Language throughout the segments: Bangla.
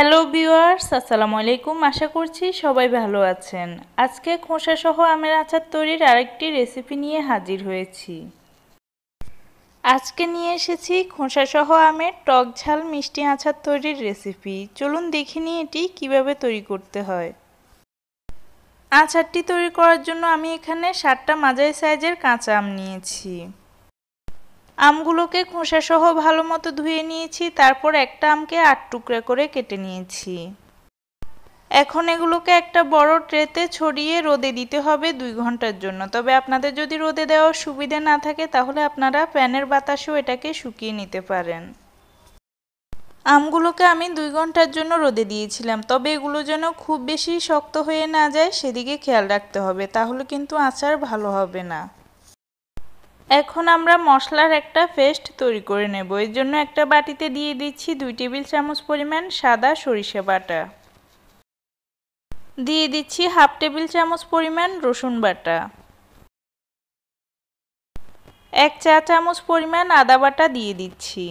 হ্যালো ভিউয়ার্স আসসালামু আলাইকুম আশা করছি সবাই ভালো আছেন আজকে খোসাসহ আমের আচার তৈরির আরেকটি রেসিপি নিয়ে হাজির হয়েছি আজকে নিয়ে এসেছি খোসাসহ আমের টক ঝাল মিষ্টি আচার তৈরির রেসিপি চলুন দেখিনি এটি কিভাবে তৈরি করতে হয় আচারটি তৈরি করার জন্য আমি এখানে সাতটা মাঝারি সাইজের কাঁচা আম নিয়েছি আমগুলোকে খোসাসহ ভালো মতো ধুয়ে নিয়েছি তারপর একটা আমকে আট টুকরা করে কেটে নিয়েছি এখন এগুলোকে একটা বড় ট্রেতে ছড়িয়ে রোদে দিতে হবে দুই ঘন্টার জন্য তবে আপনাদের যদি রোদে দেওয়ার সুবিধে না থাকে তাহলে আপনারা প্যানের বাতাসেও এটাকে শুকিয়ে নিতে পারেন আমগুলোকে আমি দুই ঘন্টার জন্য রোদে দিয়েছিলাম তবে এগুলো যেন খুব বেশি শক্ত হয়ে না যায় সেদিকে খেয়াল রাখতে হবে তাহলে কিন্তু আচার ভালো হবে না এখন আমরা মশলার একটা পেস্ট তৈরি করে নেব এর জন্য একটা বাটিতে দিয়ে দিচ্ছি দুই টেবিল চামচ পরিমাণ সাদা সরিষা বাটা দিয়ে দিচ্ছি হাফ টেবিল চামচ পরিমাণ রসুন বাটা এক চা চামচ পরিমাণ আদা বাটা দিয়ে দিচ্ছি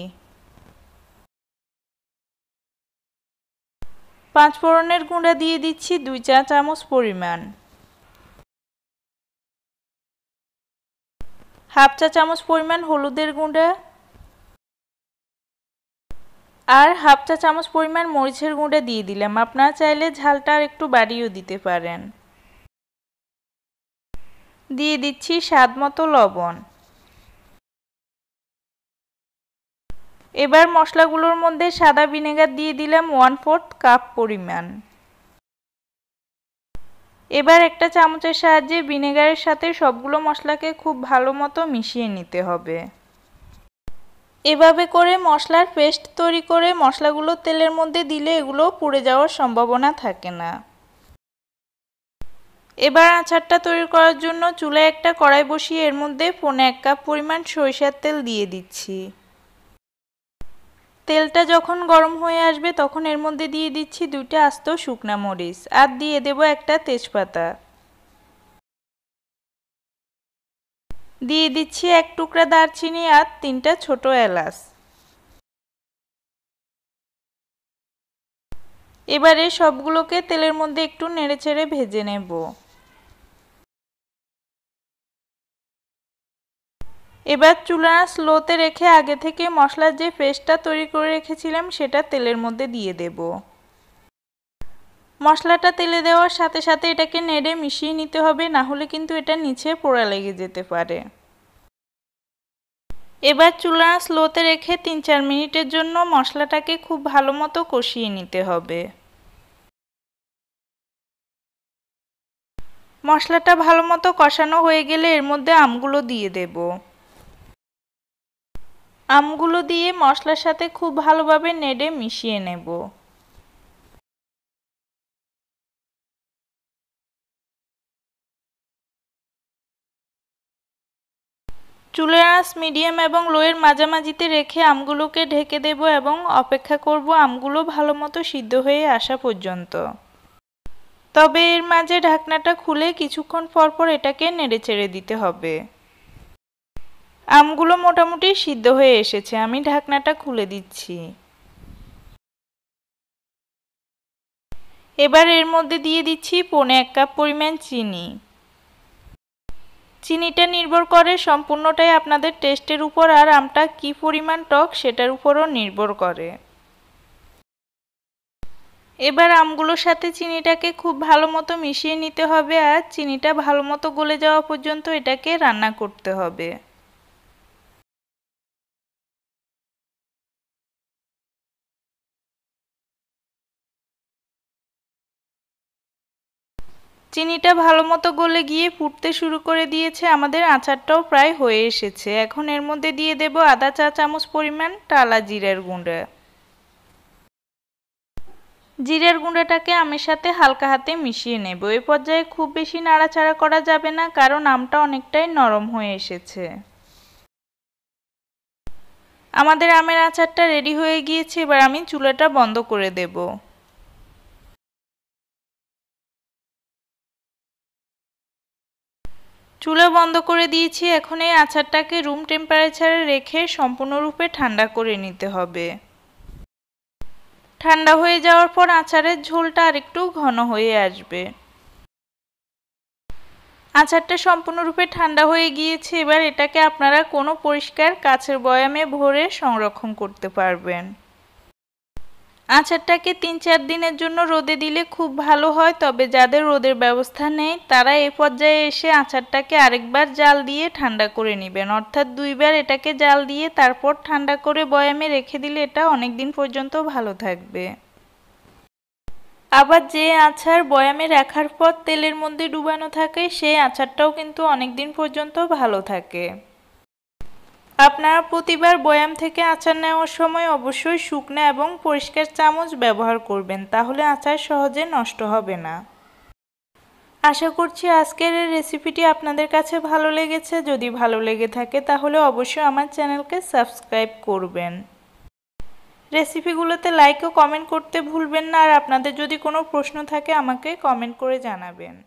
পাঁচ ফোড়নের গুঁড়া দিয়ে দিচ্ছি দুই চা চামচ পরিমাণ হাফ চা চামচ পরিমাণ হলুদের গুঁড়া আর হাফ চা চামচ পরিমাণ মরিচের গুঁড়া দিয়ে দিলাম আপনারা চাইলে ঝালটা আর একটু বাড়িয়েও দিতে পারেন দিয়ে দিচ্ছি স্বাদ মতো লবণ এবার মশলাগুলোর মধ্যে সাদা ভিনেগার দিয়ে দিলাম ওয়ান ফোর্থ কাপ পরিমাণ এবার একটা চামচের সাহায্যে ভিনেগারের সাথে সবগুলো মশলাকে খুব ভালো মতো মিশিয়ে নিতে হবে এভাবে করে মশলার পেস্ট তৈরি করে মশলাগুলো তেলের মধ্যে দিলে এগুলো পুড়ে যাওয়ার সম্ভাবনা থাকে না এবার আচারটা তৈরি করার জন্য চুলায় একটা কড়াই বসিয়ে এর মধ্যে ফোনে এক কাপ পরিমাণ সরিষার তেল দিয়ে দিচ্ছি তেলটা যখন গরম হয়ে আসবে তখন এর মধ্যে দিয়ে দিচ্ছি দুইটা আস্ত শুকনা মরিচ আর দিয়ে দেব একটা তেজপাতা দিয়ে দিচ্ছি এক টুকরা দারচিনি আর তিনটা ছোট এলাচ এবারে সবগুলোকে তেলের মধ্যে একটু নেড়েচেড়ে ভেজে নেব এবার চুলানা স্লোতে রেখে আগে থেকে মশলার যে পেস্টটা তৈরি করে রেখেছিলাম সেটা তেলের মধ্যে দিয়ে দেব মশলাটা তেলে দেওয়ার সাথে সাথে এটাকে নেড়ে মিশিয়ে নিতে হবে না হলে কিন্তু এটা নিচে পোড়া লেগে যেতে পারে এবার চুলা স্লোতে রেখে তিন চার মিনিটের জন্য মশলাটাকে খুব ভালো মতো কষিয়ে নিতে হবে মশলাটা ভালো মতো কষানো হয়ে গেলে এর মধ্যে আমগুলো দিয়ে দেবো আমগুলো দিয়ে মশলার সাথে খুব ভালোভাবে নেড়ে মিশিয়ে নেব চুলের আঁচ মিডিয়াম এবং লোয়ের মাঝামাঝিতে রেখে আমগুলোকে ঢেকে দেব এবং অপেক্ষা করব আমগুলো ভালো মতো সিদ্ধ হয়ে আসা পর্যন্ত তবে এর মাঝে ঢাকনাটা খুলে কিছুক্ষণ পরপর এটাকে নেড়ে চেড়ে দিতে হবে আমগুলো মোটামুটি সিদ্ধ হয়ে এসেছে আমি ঢাকনাটা খুলে দিচ্ছি এবার এর মধ্যে দিয়ে দিচ্ছি পৌনে এক কাপ পরিমাণ চিনি চিনিটা নির্ভর করে সম্পূর্ণটাই আপনাদের টেস্টের উপর আর আমটা কি পরিমাণ টক সেটার উপরও নির্ভর করে এবার আমগুলোর সাথে চিনিটাকে খুব ভালো মতো মিশিয়ে নিতে হবে আর চিনিটা ভালো মতো গলে যাওয়া পর্যন্ত এটাকে রান্না করতে হবে চিনিটা ভালো মতো গলে গিয়ে ফুটতে শুরু করে দিয়েছে আমাদের আচারটাও প্রায় হয়ে এসেছে এখন এর মধ্যে দিয়ে দেব আদা চা চামচ পরিমাণ টালা জিরার গুঁড়া জিরার গুঁড়াটাকে আমের সাথে হালকা হাতে মিশিয়ে নেব এ পর্যায়ে খুব বেশি নাড়াচাড়া করা যাবে না কারণ আমটা অনেকটাই নরম হয়ে এসেছে আমাদের আমের আচারটা রেডি হয়ে গিয়েছে এবার আমি চুলাটা বন্ধ করে দেবো চুলা বন্ধ করে দিয়েছি এখন এই আচারটাকে রুম টেম্পারেচারে রেখে সম্পূর্ণরূপে ঠান্ডা করে নিতে হবে ঠান্ডা হয়ে যাওয়ার পর আচারের ঝোলটা আরেকটু ঘন হয়ে আসবে আচারটা সম্পূর্ণরূপে ঠান্ডা হয়ে গিয়েছে এবার এটাকে আপনারা কোনো পরিষ্কার কাছের বয়ামে ভরে সংরক্ষণ করতে পারবেন আচারটাকে তিন চার দিনের জন্য রোদে দিলে খুব ভালো হয় তবে যাদের রোদের ব্যবস্থা নেই তারা এ পর্যায়ে এসে আচারটাকে আরেকবার জাল দিয়ে ঠান্ডা করে নেবেন অর্থাৎ দুইবার এটাকে জাল দিয়ে তারপর ঠান্ডা করে বয়ামে রেখে দিলে এটা অনেক দিন পর্যন্ত ভালো থাকবে আবার যে আচার বয়ামে রাখার পর তেলের মধ্যে ডুবানো থাকে সেই আচারটাও কিন্তু অনেক দিন পর্যন্ত ভালো থাকে আপনারা প্রতিবার বয়াম থেকে আচার নেওয়ার সময় অবশ্যই শুকনো এবং পরিষ্কার চামচ ব্যবহার করবেন তাহলে আচার সহজে নষ্ট হবে না আশা করছি আজকের এই রেসিপিটি আপনাদের কাছে ভালো লেগেছে যদি ভালো লেগে থাকে তাহলে অবশ্যই আমার চ্যানেলকে সাবস্ক্রাইব করবেন রেসিপিগুলোতে লাইক ও কমেন্ট করতে ভুলবেন না আর আপনাদের যদি কোনো প্রশ্ন থাকে আমাকে কমেন্ট করে জানাবেন